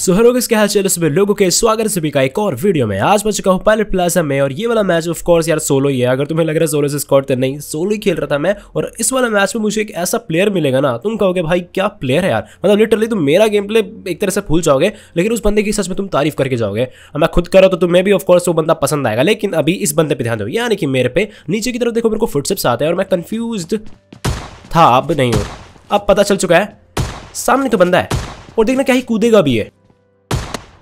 So hello किसके हाल चलो सभी लोगों के स्वागत सभी का एक और वीडियो में आज मैं चुका हूँ पायलट प्लाजा में और ये वाला मैच ऑफ कोर्स यार सोलो ही है अगर तुम्हें लग रहा है सोलो से स्कॉट तो नहीं सोलो ही खेल रहा था मैं और इस वाला मैच में मुझे एक ऐसा प्लेयर मिलेगा ना तुम कहोगे भाई क्या प्लेयर है यार मतलब लिटरली तुम मेरा गेम प्ले एक तरह से भूल जाओगे लेकिन उस बंदे की सच में तुम तारीफ करके जाओगे मैं खुद करो तो तुम्हें भी ऑफकोर्स वो बंदा पसंद आएगा लेकिन अभी इस बंदे पर ध्यान दो यानी कि मेरे पे नीचे की तरफ देखो मेरे को फुटसेप्स आते हैं और मैं कन्फ्यूज था अब नहीं हो अब पता चल चुका है सामने तो बंदा है और देखना क्या ही कूदेगा भी है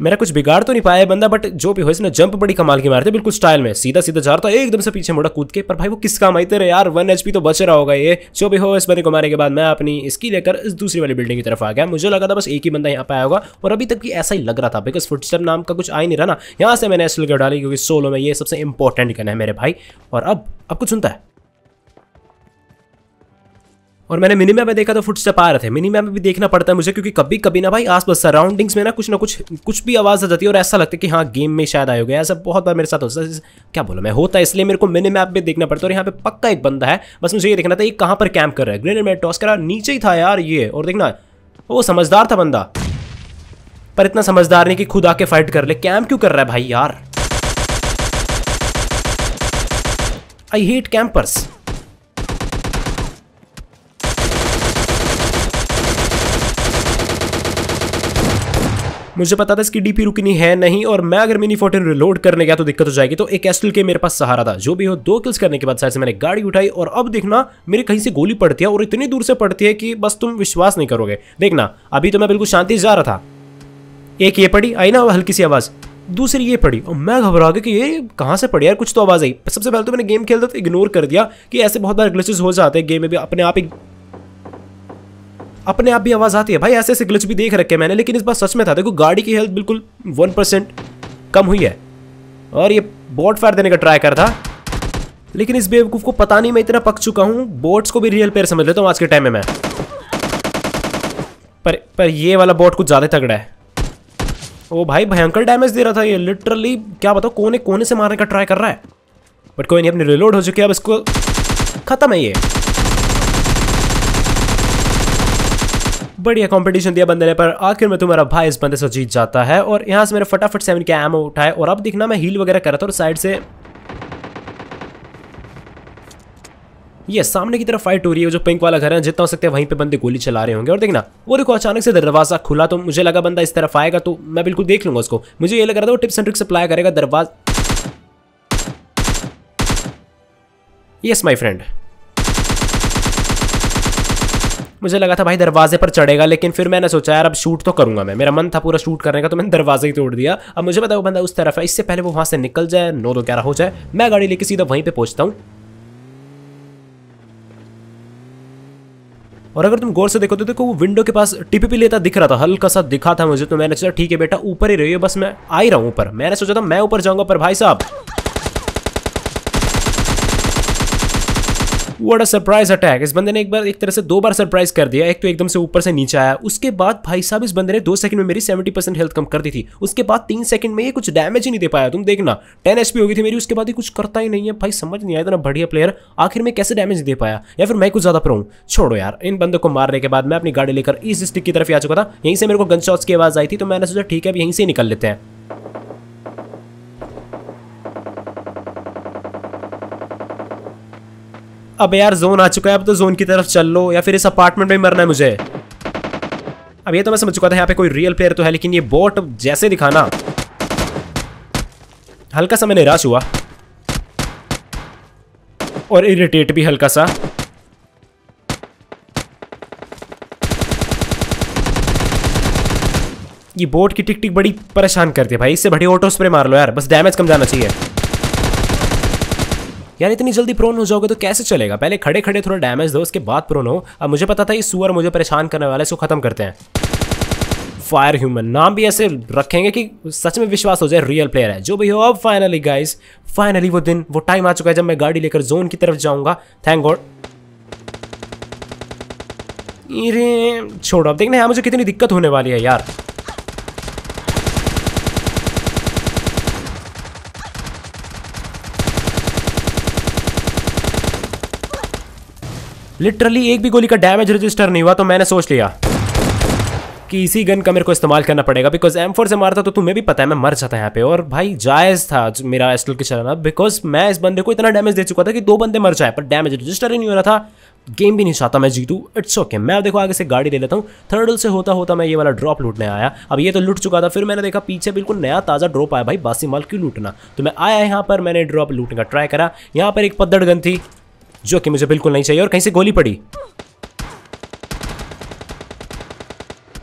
मेरा कुछ बिगाड़ तो नहीं पाया है बंदा बट जो भी हो इसने जंप बड़ी कमाल की मारते बिल्कुल स्टाइल में सीधा सीधा जा रहा था एकदम से पीछे मुड़ा कूद के पर भाई वो किस काम आई तेरे यार वन एच तो बच रहा होगा ये जो भी हो इस बंदे को मारने के बाद मैं अपनी इसकी लेकर इस दूसरी वाली बिल्डिंग की तरफ आ गया मुझे लगा था बस एक ही बंदा यहाँ पे आया होगा और अभी तक ऐसा ही लग रहा था बिकॉज फुटस्टेप नाम का कुछ आ ही नहीं रहा ना यहाँ से मैंने कर डाली क्योंकि सोलो में ये सबसे इंपॉर्टेंट गन है मेरे भाई और अब अब कुछ सुनता है और मैंने मिनी मैप में देखा तो फुटस्टेप आ रहे थे मिनी मैप में भी देखना पड़ता है मुझे क्योंकि कभी कभी ना भाई आसपास सराउंडिंग्स में ना कुछ ना कुछ कुछ भी आवाज़ आ जाती है और ऐसा लगता है कि हाँ गेम में शायद आए हो गया ऐसा बहुत बार मेरे साथ होता है क्या बोला मैं होता है इसलिए मेरे को मिनी मैप में देखना पड़ता है और यहाँ पे पक्का एक बंदा है बस मुझे ये देखना था ये कहाँ पर कैंप कर रहा है ग्रेनेड मैट टॉस करा नीचे ही था यार ये और देखना वो समझदार था बंदा पर इतना समझदार नहीं कि खुद आके फाइट कर ले कैम्प क्यों कर रहा है भाई यार आई हेट कैंपर्स मुझे पता था इसकी डीपी रुकनी है नहीं और मैं अगर मिनी फोर्टीन रिलोड करने गया तो दिक्कत हो जाएगी तो एक एस्टल के मेरे पास सहारा था जो भी हो दो किल्स करने के बाद शायद से मैंने गाड़ी उठाई और अब देखना मेरे कहीं से गोली पड़ती है और इतनी दूर से पड़ती है कि बस तुम विश्वास नहीं करोगे देखना अभी तो मैं बिल्कुल शांति से जा रहा था एक ये पड़ी आई ना हल्की सी आवाज़ दूसरी ये पड़ी और मैं घबरा गया कि ये कहाँ से पड़ी यार कुछ तो आवाज़ आई सबसे पहले तो मैंने गेम खेलता तो इग्नोर कर दिया कि ऐसे बहुत बार ग्लिचेस हो जाते हैं गेम में भी अपने आप ही अपने आप भी आवाज़ आती है भाई ऐसे ऐसे ग्लच भी देख रखे मैंने लेकिन इस बार सच में था देखो गाड़ी की हेल्थ बिल्कुल वन परसेंट कम हुई है और ये बोट फायर देने का ट्राई कर था लेकिन इस बेवकूफ़ को पता नहीं मैं इतना पक चुका हूँ बोट्स को भी रियल पेयर समझ लेता हूँ आज के टाइम में मैं पर पर ये वाला बोट कुछ ज़्यादा तगड़ा है ओ भाई भयंकर डैमेज दे रहा था ये लिटरली क्या बताओ कोने कोने से मारने का ट्राई कर रहा है बट कोई नहीं अपने रिलोड हो चुके अब इसको ख़त्म है ये बढ़िया कॉम्पिटिशन दिया बंदे ने पर आखिर में तुम्हारा भाई इस बंदे से जीत जाता है और यहाँ से मेरे फटाफट सेवन के एमओ उठाए और अब देखना मैं हील वगैरह कर रहा था और साइड से ये सामने की तरफ फाइट हो रही है जो पिंक वाला घर है जितना हो सकता है वहीं पे बंदे गोली चला रहे होंगे और देखना वो देखो अचानक से दरवाजा खुला तो मुझे लगा बंदा इस तरफ आएगा तो मैं बिल्कुल देख लूंगा उसको मुझे ये लग रहा था वो टिप्स एंड ट्रिक्स अप्लाई करेगा दरवाजा यस माई फ्रेंड मुझे लगा था भाई दरवाजे पर चढ़ेगा लेकिन फिर मैंने सोचा यार अब शूट तो करूंगा मैं मेरा मन था पूरा शूट करने का तो मैंने दरवाजे ही तोड़ दिया अब मुझे पता वो बंदा उस तरफ है इससे पहले वो वहाँ से निकल जाए नौ दो ग्यारह हो जाए मैं गाड़ी लेके सीधा वहीं पर पहुँचता हूँ और अगर तुम गौर से देखो तो देखो वो विंडो के पास भी लेता दिख रहा था हल्का सा दिखा था मुझे तो मैंने सोचा ठीक है बेटा ऊपर ही रही है बस मैं आ ही रहा हूँ ऊपर मैंने सोचा था मैं ऊपर जाऊँगा पर भाई साहब वट अ सरप्राइज अटैक इस बंदे ने एक बार एक तरह से दो बार सरप्राइज कर दिया एक तो एकदम से ऊपर से नीचे आया उसके बाद भाई साहब इस बंदे ने दो सेकंड में मेरी सेवेंटी परसेंट हेल्थ कम कर दी थी उसके बाद तीन सेकंड में ये कुछ डैमेज ही नहीं दे पाया तुम देखना टेन एच होगी थी मेरी उसके बाद ही कुछ करता ही नहीं है भाई समझ नहीं आया इतना बढ़िया प्लेयर आखिर में कैसे डैमेज दे पाया या फिर मैं कुछ ज्यादा पर हूँ छोड़ो यार इन बंदों को मारने के बाद मैं अपनी गाड़ी लेकर ईस्ट डिस्ट्रिक्ट की तरफ आ चुका था यहीं से मेरे को गन शॉट्स की आवाज आई थी तो मैंने सोचा ठीक है अब यहीं से निकल लेते हैं अब यार जोन आ चुका है अब तो जोन की तरफ चल लो या फिर इस अपार्टमेंट में मरना है मुझे अब ये तो मैं समझ चुका था यहाँ पे कोई रियल प्लेयर तो है लेकिन ये बोट जैसे दिखाना हल्का सा मैं निराश हुआ और इरिटेट भी हल्का सा ये बोट की टिक टिक बड़ी परेशान करती है भाई इससे बड़ी ऑटो स्प्रे मार लो यार बस डैमेज कम जाना चाहिए यार इतनी जल्दी प्रोन हो जाओगे तो कैसे चलेगा पहले खड़े खड़े थोड़ा डैमेज दो उसके बाद प्रोन हो अब मुझे पता था ये सुअर मुझे परेशान करने वाला है इसको खत्म करते हैं फायर ह्यूमन नाम भी ऐसे रखेंगे कि सच में विश्वास हो जाए रियल प्लेयर है जो भी हो अब फाइनली गाइस फाइनली वो दिन वो टाइम आ चुका है जब मैं गाड़ी लेकर जोन की तरफ जाऊंगा थैंक गॉड छोड़ो अब देखने है मुझे कितनी दिक्कत होने वाली है यार लिटरली एक भी गोली का डैमेज रजिस्टर नहीं हुआ तो मैंने सोच लिया कि इसी गन का मेरे को इस्तेमाल करना पड़ेगा बिकॉज एम फोर से मारता तो तुम्हें भी पता है मैं मर जाता यहाँ पे और भाई जायज़ था मेरा एस्टल के चलाना बिकॉज मैं इस बंदे को इतना डैमेज दे चुका था कि दो बंदे मर जाए पर डैमेज रजिस्टर ही नहीं हो रहा था गेम भी नहीं चाहता मैं जीतू इट्स ओके okay. मैं देखो आगे से गाड़ी ले लेता हूँ थर्डल से होता होता मैं ये वाला ड्रॉप लूटने आया अब ये तो लूट चुका था फिर मैंने देखा पीछे बिल्कुल नया ताज़ा ड्रॉप आया भाई बासी माल क्यों लूटना तो मैं आया यहाँ पर मैंने ड्रॉप लूटने का ट्राई करा यहाँ पर एक पद्दड़ गन थी जो कि मुझे बिल्कुल नहीं चाहिए और कहीं से गोली पड़ी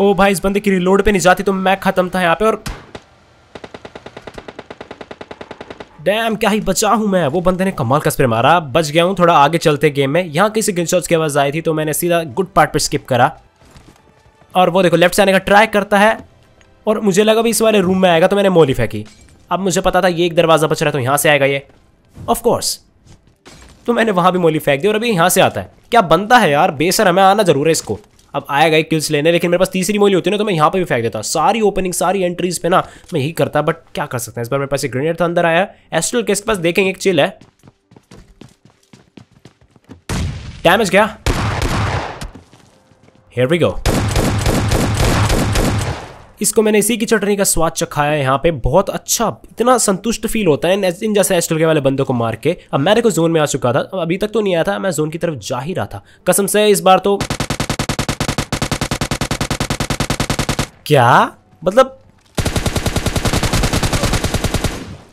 ओ भाई इस बंदे की रिलोड पे नहीं जाती तो मैं खत्म था यहाँ पे और डैम क्या ही बचा हूं मैं वो बंदे ने कमाल का स्प्रे मारा बच गया हूं थोड़ा आगे चलते गेम में यहाँ किसी से शॉट्स की आवाज़ आई थी तो मैंने सीधा गुड पार्ट पर स्किप करा और वो देखो लेफ्ट से आने का ट्राई करता है और मुझे लगा भी इस वाले रूम में आएगा तो मैंने मोली फेंकी अब मुझे पता था ये एक दरवाज़ा बच रहा है तो यहाँ से आएगा ये ऑफकोर्स तो मैंने वहाँ भी मोली फेंक दी और अभी यहाँ से आता है क्या बनता है यार बेसर हमें आना जरूर है इसको अब आएगा एक किल्स लेने लेकिन मेरे पास तीसरी मोली होती है ना तो मैं यहाँ पर भी फेंक देता सारी ओपनिंग सारी एंट्रीज पे ना मैं यही करता बट क्या कर सकते हैं इस बार मेरे पास एक ग्रेनेड था अंदर आया एस्ट्रल के पास देखेंगे एक चिल है डैमेज क्या हेयर वी गो इसको मैंने इसी की चटनी का स्वाद चखाया है यहाँ पे बहुत अच्छा इतना संतुष्ट फील होता है इन जैसे एस्टल के वाले बंदों को मार के अब मैं देखो जोन में आ चुका था अभी तक तो नहीं आया था मैं जोन की तरफ जा ही रहा था कसम से इस बार तो क्या मतलब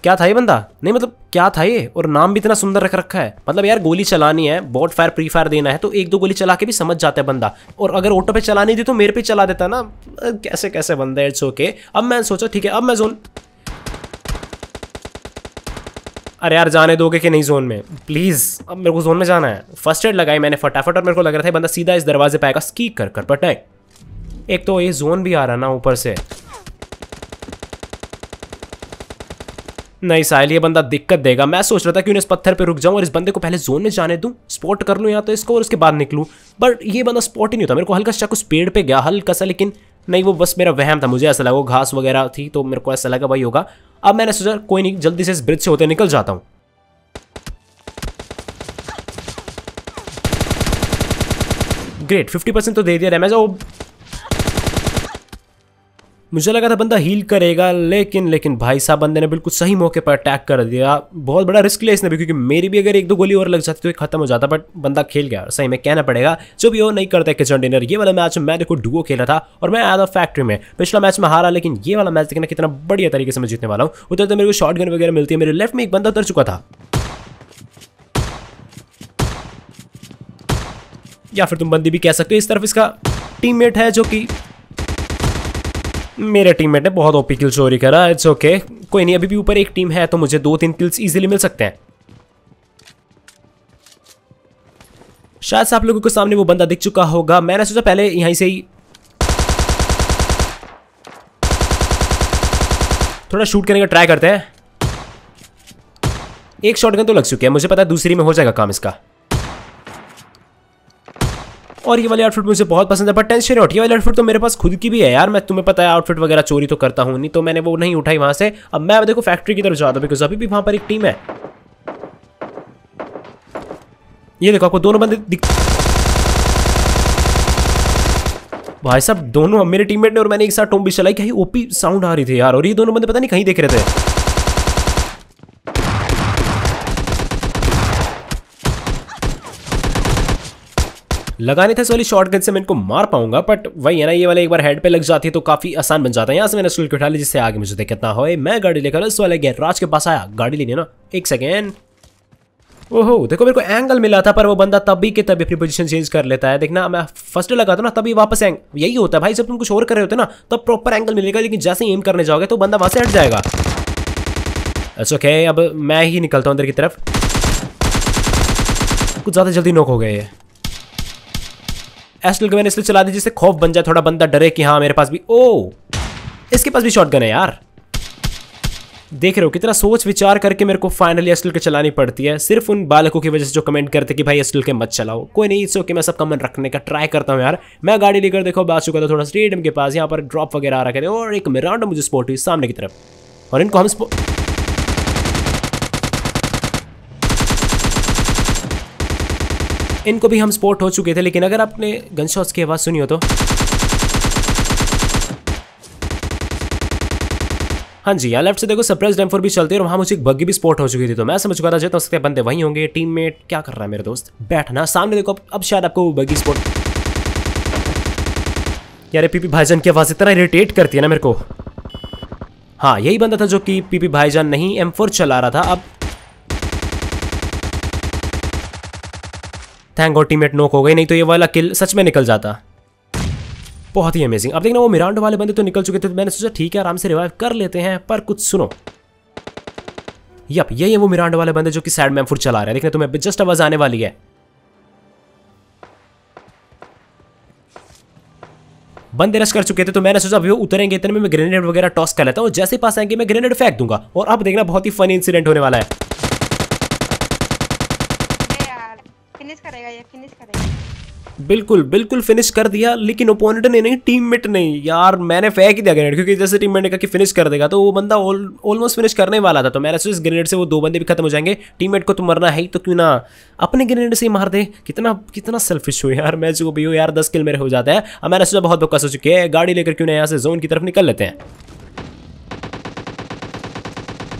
क्या था ये बंदा नहीं मतलब क्या था ये और नाम भी इतना सुंदर रख रखा है मतलब यार गोली चलानी है बॉट फायर प्री फायर देना है तो एक दो गोली चला के भी समझ जाता है बंदा और अगर ऑटो पे चलानी थी तो मेरे पे चला देता ना कैसे कैसे बंदा इट्स ओके अब मैं सोचा ठीक है अब मैं जोन अरे यार जाने दोगे कि नहीं जोन में प्लीज़ अब मेरे को जोन में जाना है फर्स्ट एड लगाई मैंने फटाफट और मेरे को लग रहा था बंदा सीधा इस दरवाजे पे आएगा स्की कर कर पटाए एक तो ये जोन भी आ रहा ना ऊपर से नहीं साहिल ये बंदा दिक्कत देगा मैं सोच रहा था उन्हें इस पत्थर पे रुक जाऊं और इस बंदे को पहले जोन में जाने दूं स्पॉट कर लूं या तो इसको और उसके बाद निकलूं बट ये बंदा स्पॉट ही नहीं होता मेरे को हल्का शक उस पेड़ पे गया हल्का सा लेकिन नहीं वो बस मेरा वहम था मुझे ऐसा लगा घास वगैरह थी तो मेरे को ऐसा लगा भाई होगा अब मैंने सोचा कोई नहीं जल्दी से इस ब्रिज से होते निकल जाता हूँ ग्रेट फिफ्टी परसेंट तो दे दिया डैमेज और मुझे लगा था बंदा हील करेगा लेकिन लेकिन भाई साहब बंदे ने बिल्कुल सही मौके पर अटैक कर दिया बहुत बड़ा रिस्क लिया इसने भी क्योंकि मेरी भी अगर एक दो गोली और लग जाती तो खत्म हो जाता बट बंदा खेल गया सही में कहना पड़ेगा जो भी वो नहीं करता किचन डिनर ये वाला मैच मैं देखो डुओ खेला था और मैं आया था फैक्ट्री में पिछला मैच में हारा लेकिन ये वाला मैच देखना कितना बढ़िया तरीके से मैं जीतने वाला हूँ उधर तो मेरे को शॉर्ट वगैरह मिलती है मेरे लेफ्ट में एक बंदा उतर चुका था या फिर तुम बंदी भी कह सकते हो इस तरफ इसका टीममेट है जो कि मेरे टीममेट ने बहुत ओपी किल चोरी करा इट्स ओके कोई नहीं अभी भी ऊपर एक टीम है तो मुझे दो तीन किल्स इजीली मिल सकते हैं शायद आप लोगों के सामने वो बंदा दिख चुका होगा मैंने सोचा पहले यहीं से ही थोड़ा शूट करने का ट्राई करते हैं एक शॉटगन तो लग चुकी है मुझे पता है दूसरी में हो जाएगा काम इसका और ये वाली आउटफिट मुझे बहुत पसंद है बट टेंशन नहीं ये वाली आउटफिट तो मेरे पास खुद की भी है यार मैं तुम्हें पता है आउटफिट वगैरह चोरी तो करता हूँ नहीं तो मैंने वो नहीं उठाई वहाँ से अब मैं देखो फैक्ट्री की तरफ जा रहा हूँ बिकॉज अभी भी वहाँ पर एक टीम है ये देखो आपको दोनों बंदे दिख भाई साहब दोनों मेरे टीममेट ने और मैंने एक साथ टोम भी चलाई कहीं ओपी साउंड आ रही थी यार और ये दोनों बंदे पता नहीं कहीं देख रहे थे लगाने थे था शॉर्ट गन से मैं इनको मार पाऊंगा बट वही है ना ये वाले एक बार हेड पे लग जाती है तो काफी आसान बन जाता है यहाँ से मैंने स्टूल उठा लिया जिससे आगे मुझे दिक्कत ना हो मैं गाड़ी लेकर उस वाले गैराज के पास आया गाड़ी लेने ना एक सेकेंड ओहो देखो मेरे को एंगल मिला था पर वो बंदा तभी के तभी अपनी पोजीशन चेंज कर लेता है देखना मैं फर्स्ट लगाता हूँ ना तभी वापस एंग यही होता है भाई जब तुम कुछ और कर रहे होते ना तब प्रॉपर एंगल मिलेगा लेकिन जैसे ही एम करने जाओगे तो बंदा वहाँ से हट जाएगा अच्छा ओके अब मैं ही निकलता हूँ अंदर की तरफ कुछ ज़्यादा जल्दी नोक हो गए एस्टल मैंने इसलिए चला दी जिससे खौफ बन जाए थोड़ा बंदा डरे कि हाँ मेरे पास भी ओ इसके पास भी शॉट है यार देख रहे हो कितना सोच विचार करके मेरे को फाइनली एस्टल के चलानी पड़ती है सिर्फ उन बालकों की वजह से जो कमेंट करते कि भाई एस्टल के मत चलाओ कोई नहीं इससे ओके मैं सब मन रखने का ट्राई करता हूँ यार मैं गाड़ी लेकर देखो बात चुका था थोड़ा स्टेडियम के पास यहाँ पर ड्रॉप वगैरह आ रखे थे और एक मेरा मुझे स्पोर्ट हुई सामने की तरफ और इनको हम इनको भी हम स्पॉट हो चुके थे लेकिन अगर आपने गन शॉट्स की आवाज़ सुनी हो तो हाँ जी यहाँ लेफ्ट से देखो सरप्राइज डैम भी चलते हैं और वहाँ मुझे एक बग्गी भी स्पॉट हो चुकी थी तो मैं समझ चुका था जितना सकते बंदे वहीं होंगे टीममेट क्या कर रहा है मेरे दोस्त बैठना सामने देखो अब शायद आपको बग्गी स्पॉट यार पीपी भाईजान की आवाज़ इतना इरिटेट करती है ना मेरे को हाँ यही बंदा था जो कि पीपी भाईजान नहीं एम चला रहा था अब थैंक गॉड टीममेट नोक हो गई नहीं तो ये वाला किल सच में निकल जाता बहुत ही अमेजिंग अब देखना वो मिरांड वाले बंदे तो निकल चुके थे तो मैंने सोचा ठीक है आराम से रिवाइव कर लेते हैं पर कुछ सुनो यप यही है वो मिरांड वाले बंदे जो कि सैड मैमफुट चला रहे हैं देखना तुम्हें जस्ट आवाज़ आने वाली है बंदे रश कर चुके थे तो मैंने सोचा अभी वो उतरेंगे इतने में मैं ग्रेनेड वगैरह टॉस कर लेता हूँ जैसे पास आएंगे मैं ग्रेनेड फेंक दूंगा और अब देखना बहुत ही फनी इंसिडेंट होने वाला है बिल्कुल बिल्कुल फिनिश कर दिया लेकिन ओपोनेंट ने नहीं टीममेट ने यार मैंने फेंक ही दिया ग्रेनेड क्योंकि जैसे टीममेट ने कहा कि फिनिश कर देगा तो वो बंदा ऑलमोस्ट फिनिश करने वाला था तो मेरा सोच ग्रेनेड से वो दो बंदे भी खत्म हो जाएंगे टीममेट को तो मरना है ही तो क्यों ना अपने ग्रेनेड से ही मार दे कितना कितना सेल्फिश हो यार मैच को भी हो यार दस किल मेरे हो जाता है अब मैंने सोचा बहुत धोखा हो चुके हैं गाड़ी लेकर क्यों ना यहाँ से जोन की तरफ निकल लेते हैं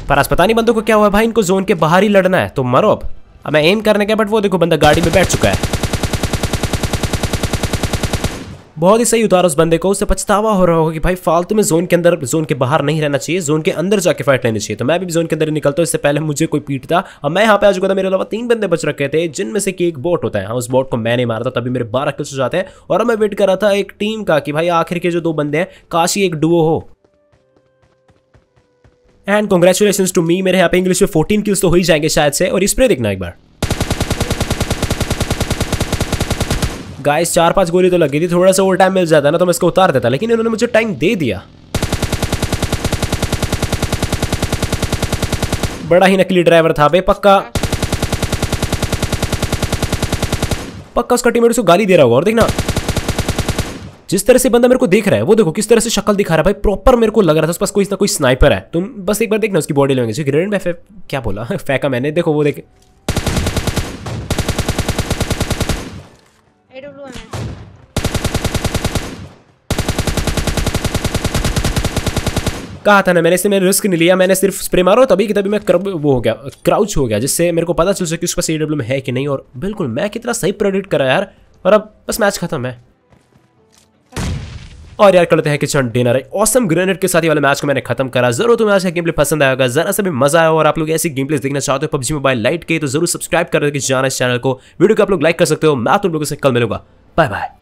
पर अस्पताल नहीं बंदों को क्या हुआ भाई इनको जोन के बाहर ही लड़ना है तो मरो अब अब मैं एम करने का बट वो देखो बंदा गाड़ी में बैठ चुका है बहुत ही सही उतारा उस बंदे को उसे पछतावा हो रहा होगा कि भाई फालतू में जोन के अंदर जोन के बाहर नहीं रहना चाहिए जोन के अंदर जाके फाइट लेनी चाहिए तो मैं भी जोन के अंदर ही निकलता हूँ इससे पहले मुझे कोई पीटता और मैं यहाँ पे आ चुका था मेरे अलावा तीन बंदे बच रखे थे जिनमें से कि एक बोट होता है हाँ उस बोट को मैंने मारा था तभी मेरे बारह किल्स हो जाते हैं और मैं वेट कर रहा था एक टीम का कि भाई आखिर के जो दो बंदे हैं काशी एक डुओ हो एंड कॉन्ग्रेचुलेशन टू मी मेरे यहाँ पे इंग्लिश में फोर्टीन किल्स तो हो ही जाएंगे शायद से और स्प्रे देखना एक बार गाइस चार पांच गोली तो लगी थी थोड़ा सा ओवर टाइम मिल जाता ना तो मैं इसको उतार देता लेकिन इन्होंने मुझे टाइम दे दिया बड़ा ही नकली ड्राइवर था बे पक्का पक्का उसका टीम उसको गाली दे रहा होगा और देखना जिस तरह से बंदा मेरे को देख रहा है वो देखो किस तरह से शक्ल दिखा रहा है भाई प्रॉपर मेरे को लग रहा था उस पास कोई ना कोई स्नाइपर है तुम बस एक बार देखना उसकी बॉडी लैंग्वेज ग्रेनेड में क्या बोला फेंका मैंने देखो वो देखे कहा था ना मैंने इसे मैंने रिस्क नहीं लिया मैंने सिर्फ स्प्रे मारो तभी कि तभी मैं क्रब वो हो गया क्राउच हो गया जिससे मेरे को पता चल सके उसका डब्ल्यू में है कि नहीं और बिल्कुल मैं कितना सही प्रोडिक्ट करा यार और अब बस मैच खत्म है और यार करते हैं किचन डिनर है ऑसम ग्रेनेड के साथ वाले मैच को मैंने खत्म करा जरूर तुम्हें आज का गेम प्ले पसंद आएगा जरा सा भी मजा आया और आप लोग ऐसी गेम प्लेस देखना चाहते हो पब्जी मोबाइल लाइट के तो जरूर सब्सक्राइब कर जाना इस चैनल को वीडियो को आप लोग लाइक कर सकते हो मैं तुम लोगों से कल मिलूंगा बाय बाय